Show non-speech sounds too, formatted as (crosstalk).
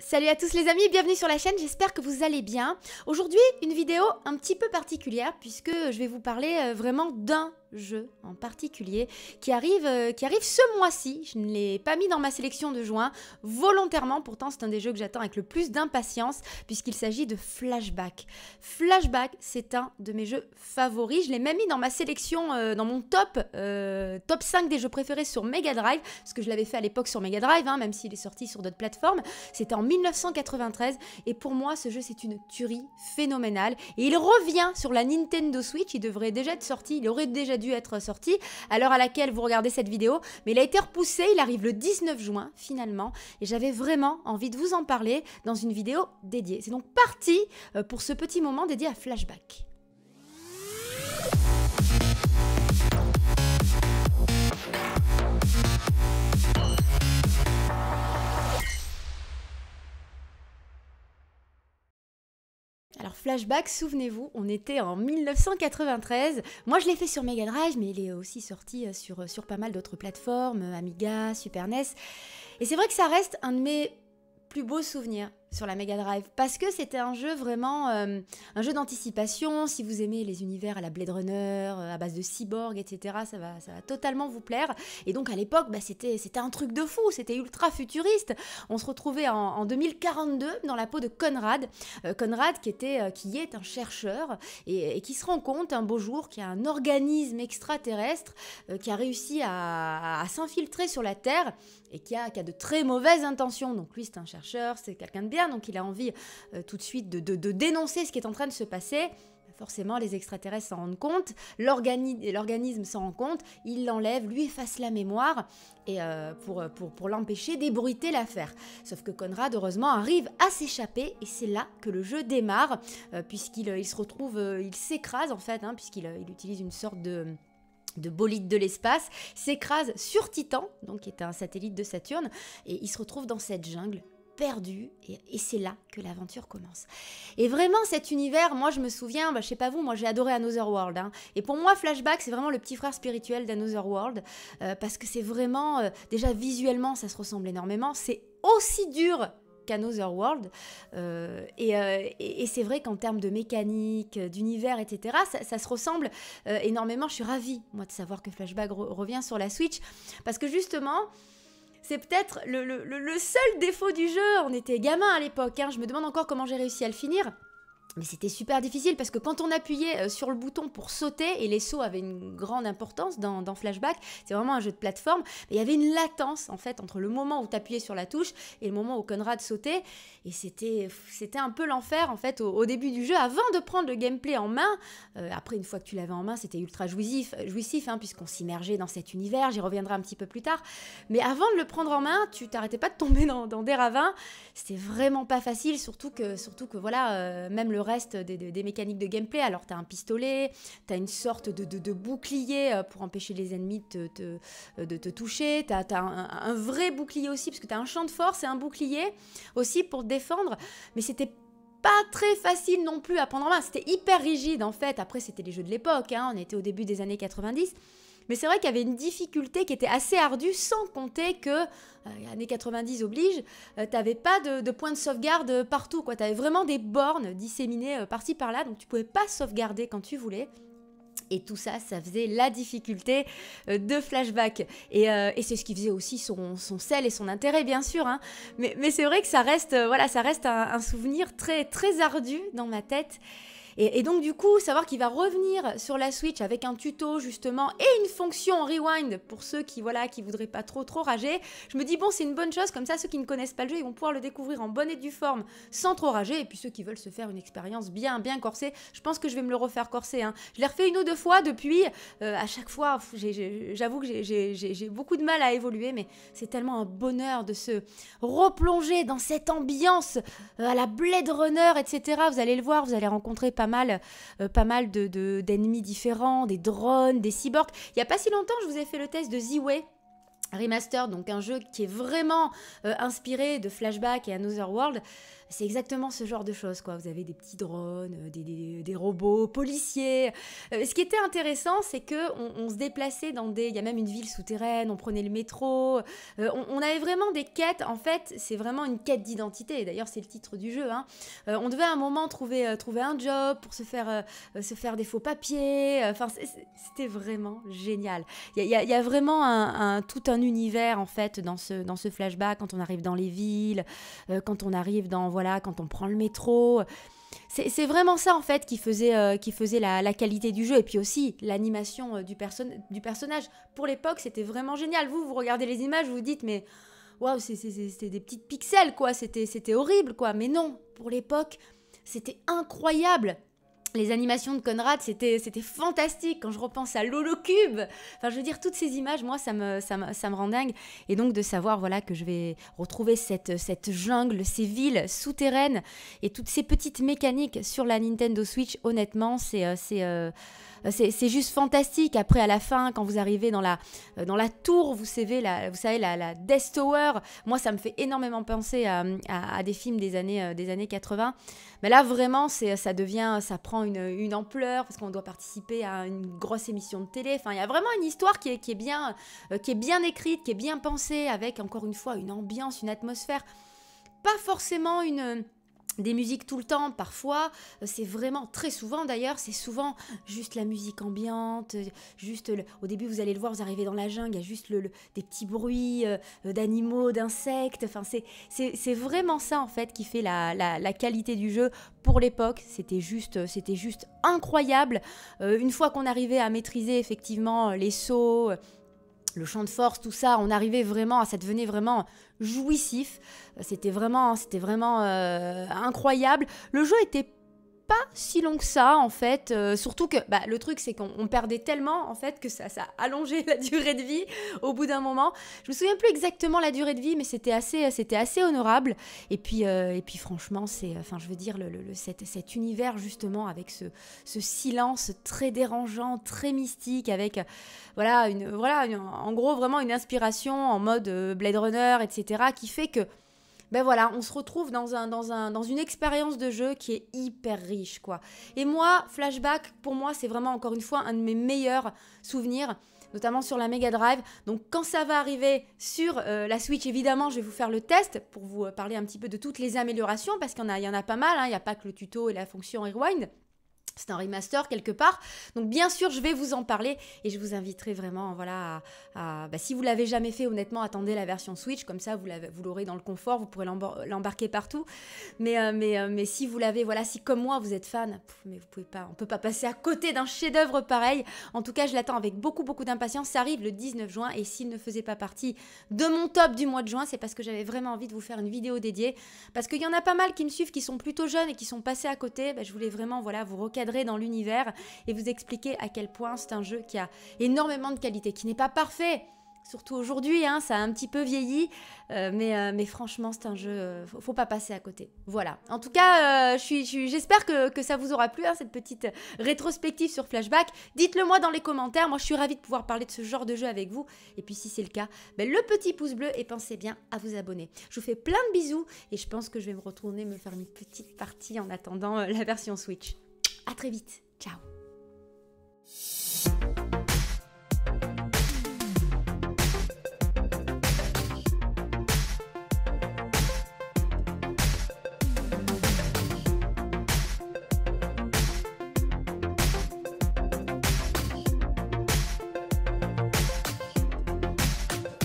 Salut à tous les amis, bienvenue sur la chaîne, j'espère que vous allez bien. Aujourd'hui, une vidéo un petit peu particulière puisque je vais vous parler euh, vraiment d'un jeu en particulier qui arrive, euh, qui arrive ce mois-ci. Je ne l'ai pas mis dans ma sélection de juin volontairement, pourtant c'est un des jeux que j'attends avec le plus d'impatience puisqu'il s'agit de Flashback. Flashback, c'est un de mes jeux favoris. Je l'ai même mis dans ma sélection, euh, dans mon top, top 5 des jeux préférés sur Mega Drive, parce que je l'avais fait à l'époque sur Mega Drive, hein, même s'il est sorti sur d'autres plateformes. C'était en 1993 et pour moi ce jeu c'est une tuerie phénoménale et il revient sur la Nintendo Switch, il devrait déjà être sorti, il aurait déjà dû être sorti à l'heure à laquelle vous regardez cette vidéo, mais il a été repoussé, il arrive le 19 juin finalement et j'avais vraiment envie de vous en parler dans une vidéo dédiée. C'est donc parti euh, pour ce petit moment dédié à Flashback. flashback, souvenez-vous, on était en 1993. Moi, je l'ai fait sur Mega Drive, mais il est aussi sorti euh, sur, euh, sur pas mal d'autres plateformes, euh, Amiga, Super NES. Et c'est vrai que ça reste un de mes plus beaux souvenirs sur la Mega Drive parce que c'était un jeu vraiment euh, un jeu d'anticipation. Si vous aimez les univers à la Blade Runner, euh, à base de cyborg, etc., ça va, ça va totalement vous plaire. Et donc à l'époque, bah, c'était, c'était un truc de fou, c'était ultra futuriste. On se retrouvait en, 2042 dans la peau de Conrad, euh, Conrad qui était, qui est un chercheur et, qui se rend compte un beau jour qu'il y a un organisme extraterrestre qui a réussi à, s'infiltrer sur la Terre et qui a, qui a de très mauvaises intentions. Donc lui, c'est un chercheur, c'est quelqu'un de donc il a envie euh, tout de suite de, dénoncer ce qui est en train de se passer. Forcément, les extraterrestres s'en rendent compte, l'organisme s'en rend compte, il l'enlève, lui efface la mémoire et euh, pour, l'empêcher d'ébruiter l'affaire. Sauf que Conrad, heureusement, arrive à s'échapper et c'est là que le jeu démarre, euh, puisqu'il se retrouve, il s'écrase en fait, hein, puisqu'il utilise une sorte de de bolide de l'espace, s'écrase sur Titan, donc qui est un satellite de Saturne, et il se retrouve dans cette jungle perdu et, c'est là que l'aventure commence. Et vraiment cet univers, moi je me souviens, bah, je sais pas vous, moi j'ai adoré Another World. Hein. Et pour moi Flashback c'est vraiment le petit frère spirituel d'Another World euh, parce que c'est vraiment, euh, déjà visuellement ça se ressemble énormément, c'est aussi dur qu'Another World. Euh, et, c'est vrai qu'en termes de mécanique, d'univers, etc., ça, se ressemble énormément. Je suis ravie, moi, de savoir que Flashback revient sur la Switch. Parce que justement, c'est peut-être le, seul défaut du jeu. On était gamin à l'époque, hein. je me demande encore comment j'ai réussi à le finir mais c'était super difficile parce que quand on appuyait euh, sur le bouton pour sauter, et les sauts avaient une grande importance dans, dans Flashback, c'est vraiment un jeu de plateforme, mais il y avait une latence en fait entre le moment où tu appuyais sur la touche et le moment où Conrad sautait, et c'était un peu l'enfer en fait au, début du jeu, avant de prendre le gameplay en main. Euh, après, une fois que tu l'avais en main, c'était ultra euh, jouissif, jouissif hein, puisqu'on s'immergeait dans cet univers, j'y reviendrai un petit peu plus tard, mais avant de le prendre en main, tu t'arrêtais pas de tomber dans, des ravins, c'était vraiment pas facile, surtout que, surtout que voilà, même le le reste des, mécaniques de gameplay. Alors, tu as un pistolet, tu as une sorte de, bouclier euh, pour empêcher les ennemis de te, euh, toucher, tu as, un, vrai bouclier aussi, parce que tu as un champ de force et un bouclier aussi pour te défendre, mais c'était pas très facile non plus à prendre en main, c'était hyper rigide en fait, après c'était les jeux de l'époque, hein. on était au début des années 90, mais c'est vrai qu'il y avait une difficulté qui était assez ardue, sans compter que, euh, années 90 oblige, tu euh, t'avais pas de, points point de sauvegarde euh, partout, quoi. T'avais vraiment des bornes disséminées euh, par-ci par-là, donc tu pouvais pas sauvegarder quand tu voulais. Et tout ça, ça faisait la difficulté de Flashback. Et, c'est ce qui faisait aussi son, sel et son intérêt, bien sûr. Hein. Mais, c'est vrai que ça reste, voilà, ça reste un, souvenir très, très ardu dans ma tête. Et, donc du coup, savoir qu'il va revenir sur la Switch avec un tuto justement et une fonction rewind pour ceux qui voilà qui voudraient pas trop trop rager, je me dis bon c'est une bonne chose comme ça ceux qui ne connaissent pas le jeu ils vont pouvoir le découvrir en bonne et due forme sans trop rager et puis ceux qui veulent se faire une expérience bien bien corsée, je pense que je vais me le refaire corser. Hein. Je l'ai refait une ou deux fois depuis, euh, à chaque fois j'avoue que j'ai beaucoup de mal à évoluer mais c'est tellement un bonheur de se replonger dans cette ambiance euh, à la Blade Runner etc. Vous allez le voir, vous allez rencontrer pas mal, euh, pas mal d'ennemis de, d'ennemis différents, des drones, des cyborgs. Il n'y a pas si longtemps, je vous ai fait le test de z Remaster, donc un jeu qui est vraiment euh, inspiré de Flashback et Another World, c'est exactement ce genre de choses, quoi. Vous avez des petits drones, euh, des, des, robots, policiers. Euh, ce qui était intéressant, c'est que on, se déplaçait dans des... Il y a même une ville souterraine, on prenait le métro. on, avait vraiment des quêtes. En fait, c'est vraiment une quête d'identité. D'ailleurs, c'est le titre du jeu. Hein. on devait à un moment trouver, trouver un job pour se faire, se faire des faux papiers. Enfin, c'était vraiment génial. Il y, a, vraiment un tout un univers en fait dans ce, dans ce flashback quand on arrive dans les villes, euh, quand on arrive dans voilà, quand on prend le métro. C'est vraiment ça en fait qui faisait, euh, qui faisait la, qualité du jeu et puis aussi l'animation euh, du, du personnage. Pour l'époque, c'était vraiment génial. Vous, vous regardez les images, vous dites mais waouh, c'était des petites pixels quoi, c'était horrible quoi. Mais non, pour l'époque, c'était incroyable les animations de Conrad, c'était, c'était fantastique. Quand je repense à Lolo Cube, enfin, je veux dire, toutes ces images, moi, ça me, ça me, ça me rend dingue. Et donc, de savoir, voilà, que je vais retrouver cette, cette jungle, ces villes souterraines et toutes ces petites mécaniques sur la Nintendo Switch, honnêtement, c'est, euh, euh, c'est, c'est, juste fantastique. Après, à la fin, quand vous arrivez dans la, euh, dans la tour, vous savez, la, vous savez, la, la Death Tower, moi, ça me fait énormément penser à, des films des années, des années 80. Mais là, vraiment, c'est, ça devient, ça prend une une, ampleur, parce qu'on doit participer à une grosse émission de télé. il y a vraiment une histoire qui est, qui est bien, euh, qui est bien écrite, qui est bien pensée, avec encore une fois une ambiance, une atmosphère. Pas forcément une des musiques tout le temps, parfois, euh, c'est vraiment très souvent d'ailleurs, c'est souvent juste la musique ambiante, euh, juste au début vous allez le voir, vous arrivez dans la jungle, il y a juste le, des petits bruits euh, d'animaux, d'insectes, enfin c'est vraiment ça en fait qui fait la, qualité du jeu pour l'époque, c'était juste, c'était juste incroyable. une fois qu'on arrivait à maîtriser effectivement les sauts, le champ de force, tout ça, on arrivait vraiment, à ça devenait vraiment jouissif. C'était vraiment, c'était vraiment euh, incroyable. Le jeu était pas si long que ça en fait. Euh, surtout que bah, le truc c'est qu'on perdait tellement en fait que ça, ça allongeait (laughs) la durée de vie au bout d'un moment. Je me souviens plus exactement la durée de vie, mais c'était assez, euh, c'était assez honorable. Et puis, euh, et puis franchement, c'est, enfin je veux dire, le, le, cet, univers justement avec ce, silence très dérangeant, très mystique, avec voilà, une, voilà, en gros vraiment une inspiration en mode Blade Runner, etc., qui fait que ben voilà, on se retrouve dans, un, dans, un, dans une expérience de jeu qui est hyper riche, quoi. Et moi, Flashback, pour moi, c'est vraiment encore une fois un de mes meilleurs souvenirs notamment sur la Mega Drive. Donc quand ça va arriver sur euh, la Switch, évidemment, je vais vous faire le test pour vous euh, parler un petit peu de toutes les améliorations, parce qu'il y, y, en a pas mal, hein. il n'y a pas que le tuto et la fonction Rewind. C'est un remaster quelque part. Donc bien sûr, je vais vous en parler et je vous inviterai vraiment, voilà, à, bah, si vous l'avez jamais fait, honnêtement, attendez la version Switch, comme ça vous l'aurez dans le confort, vous pourrez l'embarquer partout. Mais, euh, mais, euh, mais si vous l'avez, voilà, si comme moi vous êtes fan, mais vous pouvez pas, on peut pas passer à côté d'un chef-d'œuvre pareil. En tout cas, je l'attends avec beaucoup beaucoup d'impatience. Ça arrive le 19 juin et s'il ne faisait pas partie de mon top du mois de juin, c'est parce que j'avais vraiment envie de vous faire une vidéo dédiée, parce qu'il y en a pas mal qui me suivent, qui sont plutôt jeunes et qui sont passés à côté. Bah, je voulais vraiment, voilà, vous recadrer dans l'univers et vous expliquer à quel point c'est un jeu qui a énormément de qualité, qui n'est pas parfait, surtout aujourd'hui, hein, ça a un petit peu vieilli, euh, mais, euh, mais, franchement, c'est un jeu, euh, faut, pas passer à côté. Voilà. En tout cas, j'espère que, ça vous aura plu, hein, cette petite rétrospective sur Flashback. Dites-le moi dans les commentaires, moi je suis ravie de pouvoir parler de ce genre de jeu avec vous. Et puis si c'est le cas, ben, le petit pouce bleu et pensez bien à vous abonner. Je vous fais plein de bisous et je pense que je vais me retourner me faire une petite partie en attendant la version Switch. À très vite. Ciao.